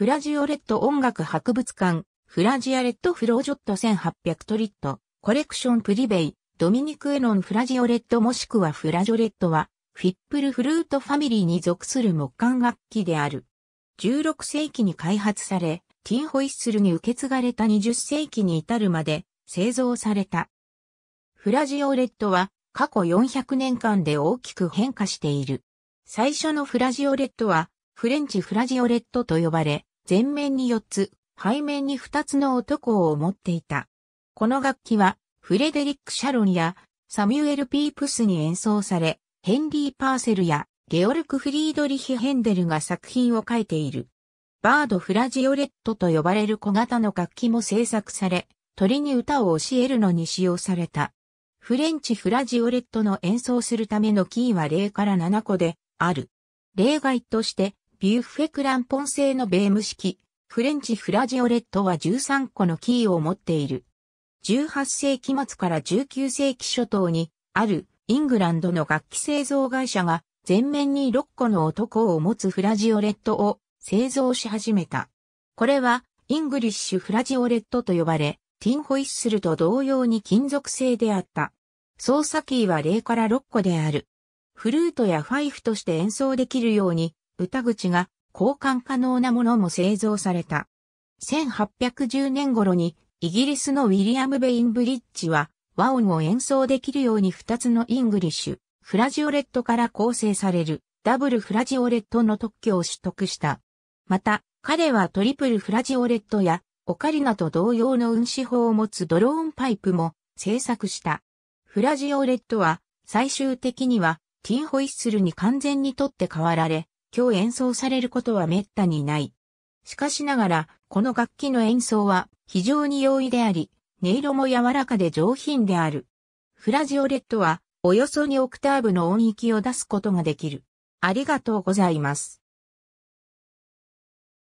フラジオレット音楽博物館、フラジアレットフロージョット1800トリット、コレクションプリベイ、ドミニクエノンフラジオレットもしくはフラジオレットは、フィップルフルートファミリーに属する木管楽器である。16世紀に開発され、ティンホイッスルに受け継がれた20世紀に至るまで製造された。フラジオレットは過去400年間で大きく変化している。最初のフラジオレットはフレンチフラジオレットと呼ばれ、前面に4つ、背面に2つの男を持っていた。この楽器は、フレデリック・シャロンや、サミュエル・ピープスに演奏され、ヘンリー・パーセルや、ゲオルク・フリードリヒ・ヘンデルが作品を書いている。バード・フラジオレットと呼ばれる小型の楽器も制作され、鳥に歌を教えるのに使用された。フレンチ・フラジオレットの演奏するためのキーは0から7個で、ある。例外として、ビュッフェクランポン製のベーム式、フレンチフラジオレットは13個のキーを持っている。18世紀末から19世紀初頭に、あるイングランドの楽器製造会社が、全面に6個の男を持つフラジオレットを製造し始めた。これは、イングリッシュフラジオレットと呼ばれ、ティンホイッスルと同様に金属製であった。操作キーは0から6個である。フルートやファイフとして演奏できるように歌口が交換可能なものも製造された。1810年頃にイギリスのウィリアム・ベインブリッジは和音を演奏できるように2つのイングリッシュ、フラジオレットから構成されるダブルフラジオレットの特許を取得した。また、彼はトリプルフラジオレットやオカリナと同様の運指法を持つドローンパイプも制作した。フラジオレットは最終的にはティンホイッスルに完全に取って代わられ、今日演奏されることは滅多にない。しかしながら、この楽器の演奏は非常に容易であり、音色も柔らかで上品である。フラジオレットは、およそ2オクターブの音域を出すことができる。ありがとうございます。